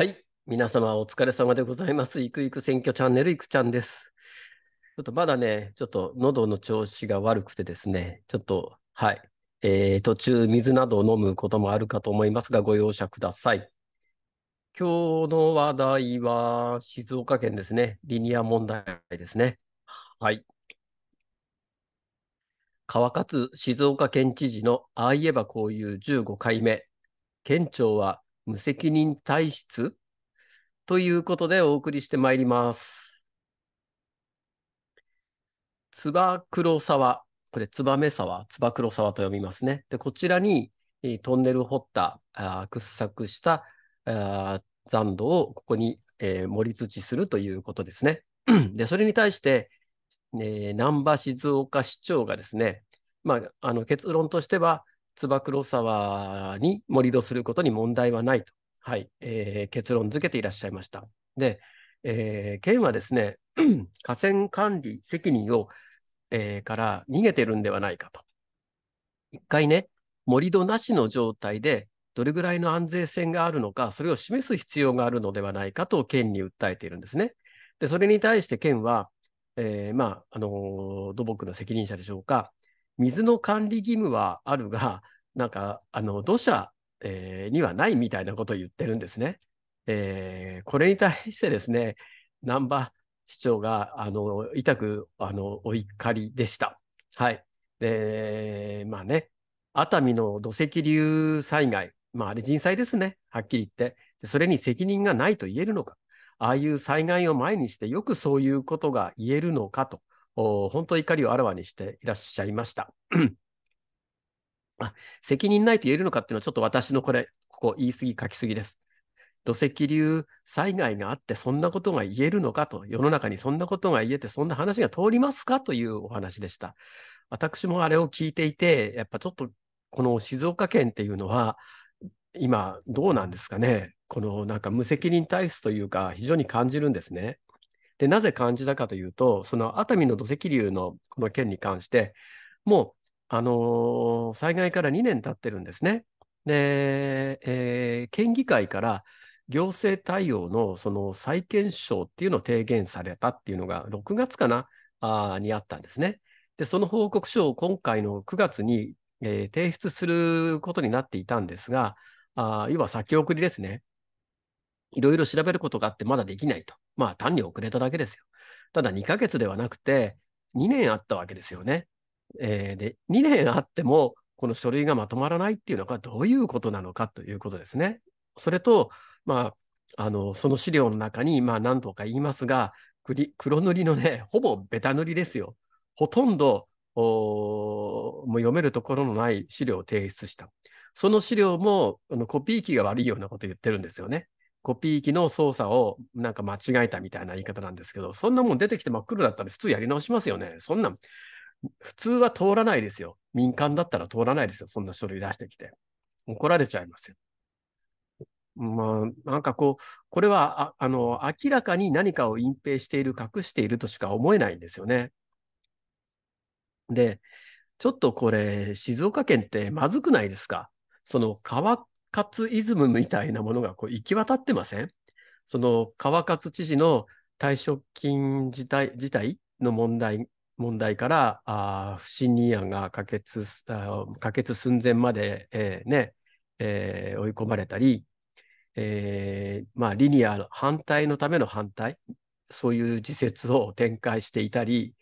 はい。皆様お疲れ様でございます。いくいく選挙チャンネルいくちゃんです。ちょっとまだね、ちょっと喉の調子が悪くてですね、ちょっと、はい。えー、途中水などを飲むこともあるかと思いますが、ご容赦ください。今日の話題は静岡県ですね。リニア問題ですね。はい。川勝静岡県知事のああ言えばこういう15回目。県庁は無責任体質ということでお送りしてまいります。つば黒沢、これ、つばめ沢、つば黒沢と読みますね。で、こちらにトンネル掘ったあ掘削したあ残土をここに、えー、盛り土するということですね。で、それに対して、えー、南波静岡市長がですね、まあ、あの結論としては、つ黒沢に盛り土することに問題はないと、はいえー、結論付けていらっしゃいました。で、えー、県はですね、河川管理責任を、えー、から逃げてるんではないかと。一回ね、盛り土なしの状態で、どれぐらいの安全性があるのか、それを示す必要があるのではないかと県に訴えているんですね。で、それに対して県は、えー、まあ、あのー、土木の責任者でしょうか、水の管理義務はあるが、なんか、あの、土砂、えー、にはないみたいなことを言ってるんですね。えー、これに対してですね、難波市長が、あの、痛く、あの、お怒りでした。はい。で、まあね、熱海の土石流災害、まああれ人災ですね、はっきり言って。それに責任がないと言えるのか。ああいう災害を前にしてよくそういうことが言えるのかと。本当怒りをあらわにしていらっしゃいました。責任ないと言えるのかっていうのはちょっと私のこれ、ここ言い過ぎ書き過ぎです。土石流災害があってそんなことが言えるのかと、世の中にそんなことが言えてそんな話が通りますかというお話でした。私もあれを聞いていて、やっぱちょっとこの静岡県っていうのは今どうなんですかね。このなんか無責任体質というか非常に感じるんですね。で、なぜ感じたかというと、その熱海の土石流のこの件に関して、もう、あのー、災害から2年経ってるんですね。で、えー、県議会から行政対応のその再検証っていうのを提言されたっていうのが6月かなあにあったんですね。で、その報告書を今回の9月に、えー、提出することになっていたんですが、あ要は先送りですね。いろいろ調べることがあってまだできないと。まあ単に遅れただけですよ。ただ2ヶ月ではなくて、2年あったわけですよね。えー、で、2年あっても、この書類がまとまらないっていうのがどういうことなのかということですね。それと、まあ、あのその資料の中に、まあ、何とか言いますが、黒塗りのね、ほぼベタ塗りですよ。ほとんどもう読めるところのない資料を提出した。その資料もあのコピー機が悪いようなこと言ってるんですよね。コピー機の操作をなんか間違えたみたいな言い方なんですけど、そんなもん出てきて真っ黒だったら普通やり直しますよね。そんな、普通は通らないですよ。民間だったら通らないですよ。そんな書類出してきて。怒られちゃいますよ。まあ、なんかこう、これはあの明らかに何かを隠蔽している、隠しているとしか思えないんですよね。で、ちょっとこれ、静岡県ってまずくないですかその川活イズムみたいなものがこう行き渡ってませんその川勝知事の退職金自体自体の問題問題からあ不信任案が可決あ可決寸前まで、えー、ねえー、追い込まれたり、えー、まあ、リニアの反対のための反対そういう自説を展開していたり、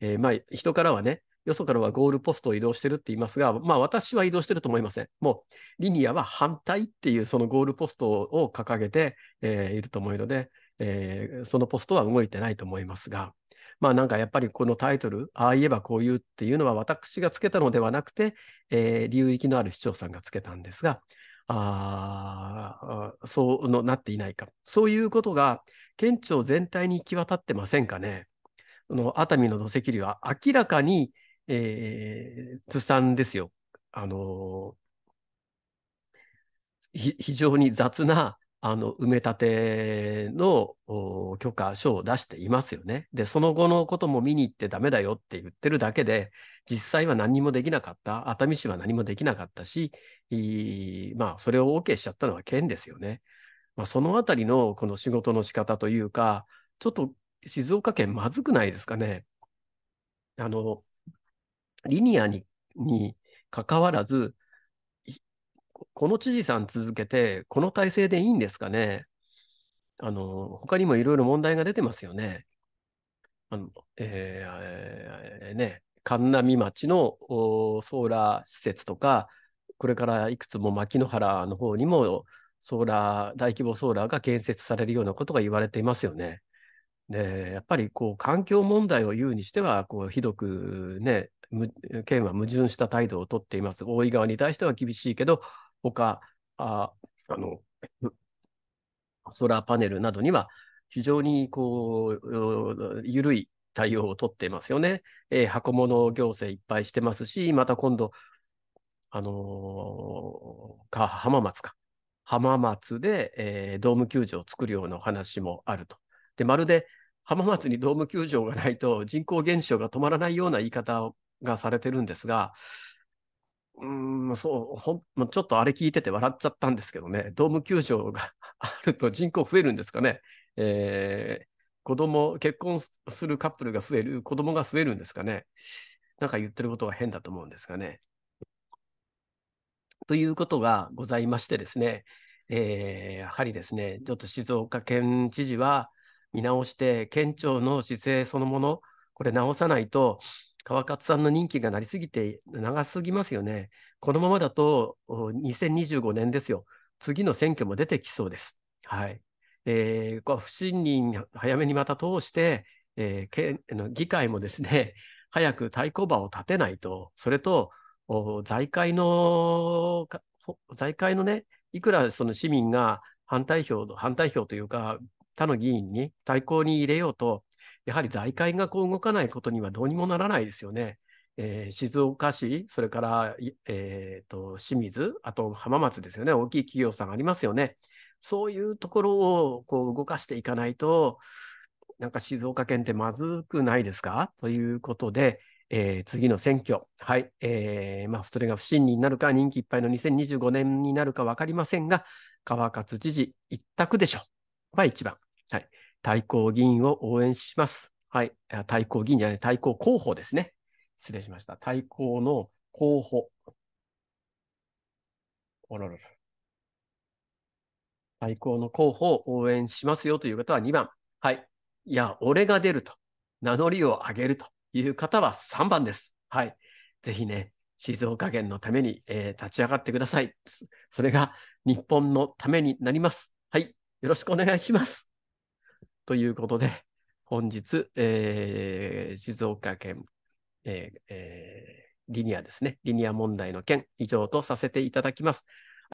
えまあ、人からはねよそからはゴールポストを移動してるって言いますが、まあ私は移動してると思いません。もうリニアは反対っていうそのゴールポストを掲げて、えー、いると思うので、えー、そのポストは動いてないと思いますが、まあなんかやっぱりこのタイトル、ああ言えばこう言うっていうのは私がつけたのではなくて、えー、流域のある市長さんがつけたんですが、ああ、そうのなっていないか。そういうことが県庁全体に行き渡ってませんかね。の熱海の土石流は明らかにえー、ずさんですよ。あの非常に雑なあの埋め立ての許可書を出していますよね。で、その後のことも見に行ってダメだよって言ってるだけで、実際は何もできなかった、熱海市は何もできなかったし、まあ、それを OK しちゃったのは県ですよね。まあ、そのあたりのこの仕事の仕方というか、ちょっと静岡県まずくないですかね。あの、リニアにに関わらず、この知事さん続けて、この体制でいいんですかね。あの、他にもいろいろ問題が出てますよね。あの、えー、えー、ね、神奈町のソーラー施設とか、これからいくつも牧之原の方にもソーラー、大規模ソーラーが建設されるようなことが言われていますよね。で、やっぱりこう環境問題を言うにしては、こうひどくね、県は矛盾した態度をとっています。大井川に対しては厳しいけど、ほああのソーラーパネルなどには非常にこう緩い対応をとっていますよね。えー、箱物行政いっぱいしてますし、また今度、あのー、か浜松か。浜松で、えー、ドーム球場を作るような話もあると。で、まるで浜松にドーム球場がないと人口減少が止まらないような言い方をがされてるんですが、うん、そう、ほん、ちょっとあれ聞いてて笑っちゃったんですけどね、ドーム球場があると人口増えるんですかね。えー、子供、結婚するカップルが増える、子供が増えるんですかね。なんか言ってることが変だと思うんですかね。ということがございましてですね、えー、やはりですね、ちょっと静岡県知事は見直して、県庁の姿勢そのもの、これ直さないと、川勝さんの任期がなりすぎて長すぎますよね。このままだと2025年ですよ。次の選挙も出てきそうです。はい。えー、こ不信任早めにまた通して、えー、議会もですね、早く対抗馬を立てないと、それと、財界の、財界のね、いくらその市民が反対票、反対票というか、他の議員に対抗に入れようと、やはり財界がこう動かないことにはどうにもならないですよね。えー、静岡市、それから、えーと、清水、あと浜松ですよね、大きい企業さんありますよね。そういうところをこう動かしていかないと、なんか静岡県ってまずくないですかということで、えー、次の選挙、はいえーまあ、それが不信任になるか、任期いっぱいの2025年になるか分かりませんが、川勝知事一択でしょう。まあ、番。はい対抗議員を応援します。はい。対抗議員じゃない、対抗候補ですね。失礼しました。対抗の候補。おろろろ。対抗の候補を応援しますよという方は2番。はい。いや、俺が出ると。名乗りを上げるという方は3番です。はい。ぜひね、静岡県のために、えー、立ち上がってください。それが日本のためになります。はい。よろしくお願いします。ということで、本日、えー、静岡県、えーえー、リニアですね、リニア問題の件、以上とさせていただきます。